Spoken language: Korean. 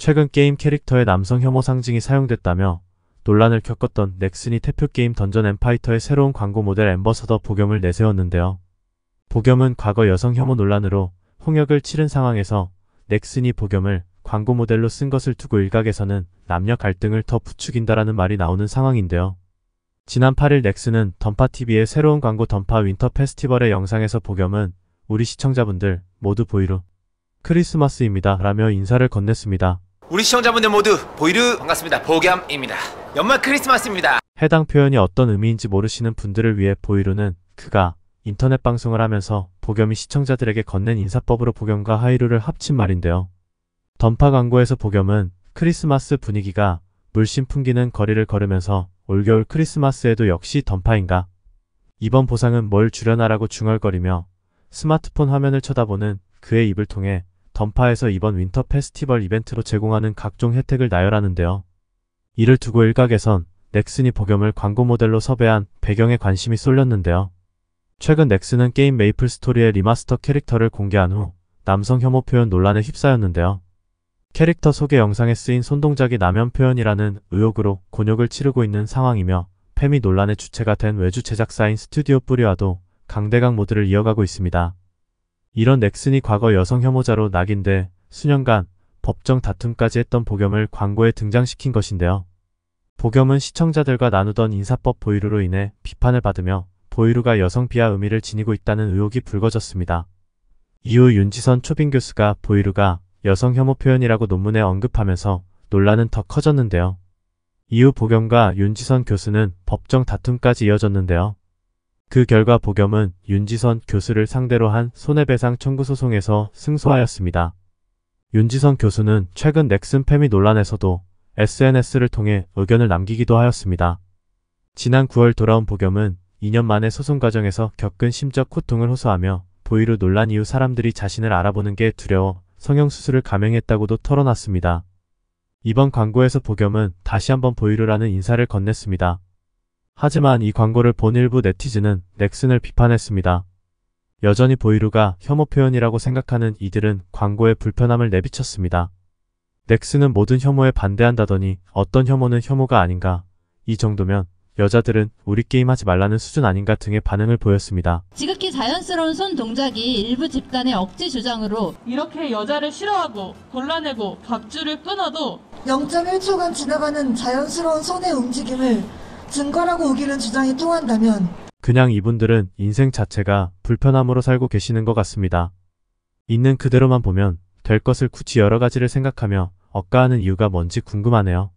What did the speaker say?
최근 게임 캐릭터의 남성 혐오 상징이 사용됐다며 논란을 겪었던 넥슨이 태표게임 던전 엠파이터의 새로운 광고 모델 엠버서더 보겸을 내세웠는데요. 보겸은 과거 여성 혐오 논란으로 홍역을 치른 상황에서 넥슨이 보겸을 광고 모델로 쓴 것을 두고 일각에서는 남녀 갈등을 더 부추긴다라는 말이 나오는 상황인데요. 지난 8일 넥슨은 던파TV의 새로운 광고 던파 윈터 페스티벌의 영상에서 보겸은 우리 시청자분들 모두 보이루 크리스마스입니다 라며 인사를 건넸습니다. 우리 시청자분들 모두 보이르 반갑습니다. 보겸입니다. 연말 크리스마스입니다. 해당 표현이 어떤 의미인지 모르시는 분들을 위해 보이루는 그가 인터넷 방송을 하면서 보겸이 시청자들에게 건넨 인사법으로 보겸과 하이루를 합친 말인데요. 던파 광고에서 보겸은 크리스마스 분위기가 물씬 풍기는 거리를 걸으면서 올겨울 크리스마스에도 역시 던파인가. 이번 보상은 뭘 주려나라고 중얼거리며 스마트폰 화면을 쳐다보는 그의 입을 통해 던파에서 이번 윈터 페스티벌 이벤트로 제공하는 각종 혜택을 나열하는데요. 이를 두고 일각에선 넥슨이 버염을 광고 모델로 섭외한 배경에 관심이 쏠렸는데요. 최근 넥슨은 게임 메이플 스토리의 리마스터 캐릭터를 공개한 후 남성 혐오 표현 논란에 휩싸였는데요. 캐릭터 소개 영상에 쓰인 손동작이 남연 표현이라는 의혹으로 곤욕을 치르고 있는 상황이며 페미 논란의 주체가 된 외주 제작사인 스튜디오 뿌리와도 강대강 모드를 이어가고 있습니다. 이런 넥슨이 과거 여성 혐오자로 낙인돼 수년간 법정 다툼까지 했던 보겸을 광고에 등장시킨 것인데요. 보겸은 시청자들과 나누던 인사법 보이루로 인해 비판을 받으며 보이루가 여성 비하 의미를 지니고 있다는 의혹이 불거졌습니다. 이후 윤지선 초빙 교수가 보이루가 여성 혐오 표현이라고 논문에 언급하면서 논란은 더 커졌는데요. 이후 보겸과 윤지선 교수는 법정 다툼까지 이어졌는데요. 그 결과 보겸은 윤지선 교수를 상대로 한 손해배상 청구 소송에서 승소하였습니다. 윤지선 교수는 최근 넥슨 페미 논란에서도 SNS를 통해 의견을 남기기도 하였습니다. 지난 9월 돌아온 보겸은 2년 만에 소송 과정에서 겪은 심적 고통을 호소하며 보이루 논란 이후 사람들이 자신을 알아보는 게 두려워 성형수술을 감행했다고도 털어놨습니다. 이번 광고에서 보겸은 다시 한번 보이루라는 인사를 건넸습니다. 하지만 이 광고를 본 일부 네티즌은 넥슨을 비판했습니다. 여전히 보이루가 혐오 표현이라고 생각하는 이들은 광고에 불편함을 내비쳤습니다. 넥슨은 모든 혐오에 반대한다더니 어떤 혐오는 혐오가 아닌가 이 정도면 여자들은 우리 게임 하지 말라는 수준 아닌가 등의 반응을 보였습니다. 지극히 자연스러운 손 동작이 일부 집단의 억지 주장으로 이렇게 여자를 싫어하고 골라내고 밥줄을 끊어도 0.1초간 지나가는 자연스러운 손의 움직임을 증거라고 우기는 주장이 통한다면 그냥 이분들은 인생 자체가 불편함으로 살고 계시는 것 같습니다. 있는 그대로만 보면 될 것을 굳이 여러 가지를 생각하며 억가하는 이유가 뭔지 궁금하네요.